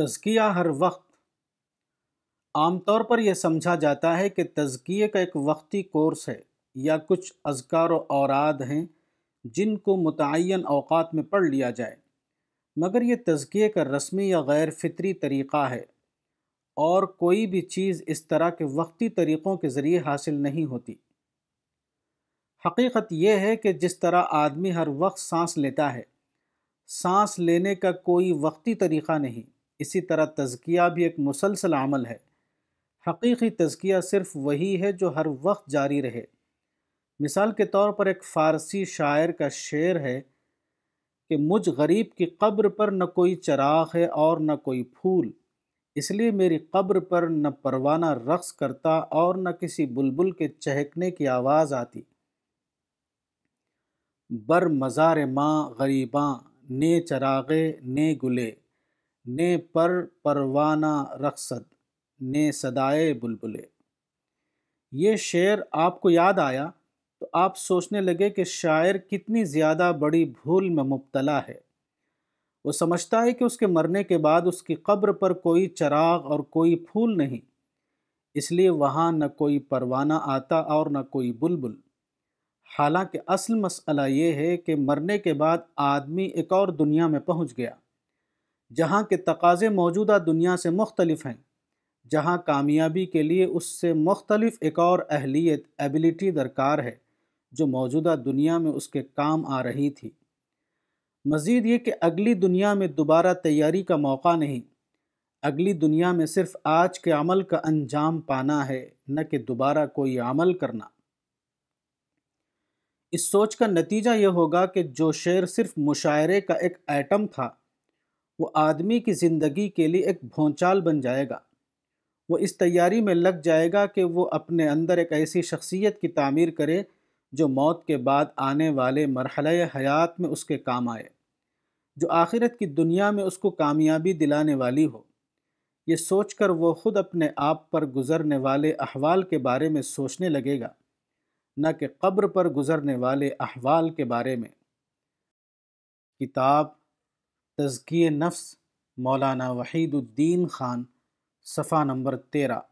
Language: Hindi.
तज़किया हर वक्त आमतौर पर यह समझा जाता है कि तज़किए का एक वक्ती कोर्स है या कुछ अजकार औराद हैं जिनको मतन अवात में पढ़ लिया जाए मगर यह तज़किए का रस्मी या गैर फितरी तरीक़ा है और कोई भी चीज़ इस तरह के वक्ती तरीक़ों के ज़रिए हासिल नहीं होती हकीकत यह है कि जिस तरह आदमी हर वक्त सांस लेता है सांस लेने का कोई वक्ती तरीक़ा नहीं इसी तरह तज़किया भी एक मुसलसल अमल है हकीकी तज़किया सिर्फ वही है जो हर वक्त जारी रहे मिसाल के तौर पर एक फ़ारसी शायर का शेर है कि मुझ गरीब की कब्र पर न कोई चराग है और न कोई फूल इसलिए मेरी कब्र पर न परवाना रक्स करता और न किसी बुलबुल के चहकने की आवाज़ आती बर मज़ार माँ गरीबाँ ने चरागे ने गुले ने पर परवाना रखसत ने सदाए बुलबुले ये शेर आपको याद आया तो आप सोचने लगे कि शायर कितनी ज़्यादा बड़ी भूल में मुबतला है वो समझता है कि उसके मरने के बाद उसकी कब्र पर कोई चराग और कोई फूल नहीं इसलिए वहाँ न कोई परवाना आता और न कोई बुलबुल हालांकि असल मसला ये है कि मरने के बाद आदमी एक और दुनिया में पहुँच गया जहाँ के तकाजे मौजूदा दुनिया से मुख्तलफ हैं जहाँ कामयाबी के लिए उससे मुख्तलफ एक और अहलियत एबिलिटी दरकार है जो मौजूदा दुनिया में उसके काम आ रही थी मज़ीद ये कि अगली दुनिया में दोबारा तैयारी का मौका नहीं अगली दुनिया में सिर्फ आज के अमल का अंजाम पाना है न कि दोबारा कोई अमल करना इस सोच का नतीजा यह होगा कि जो शेर सिर्फ मुशायरे का एक आइटम था वो आदमी की ज़िंदगी के लिए एक भोंचाल बन जाएगा वो इस तैयारी में लग जाएगा कि वो अपने अंदर एक ऐसी शख्सियत की तामीर करे जो मौत के बाद आने वाले मरहल हयात में उसके काम आए जो आखिरत की दुनिया में उसको कामयाबी दिलाने वाली हो ये सोचकर वो ख़ुद अपने आप पर गुज़रने वाले अहवाल के बारे में सोचने लगेगा न कि कब्र पर गुज़रने वाले अहवाल के बारे में किताब तज़किए नफ्स मौलाना वहीदुद्दीन ख़ान सफ़ा नंबर तेरह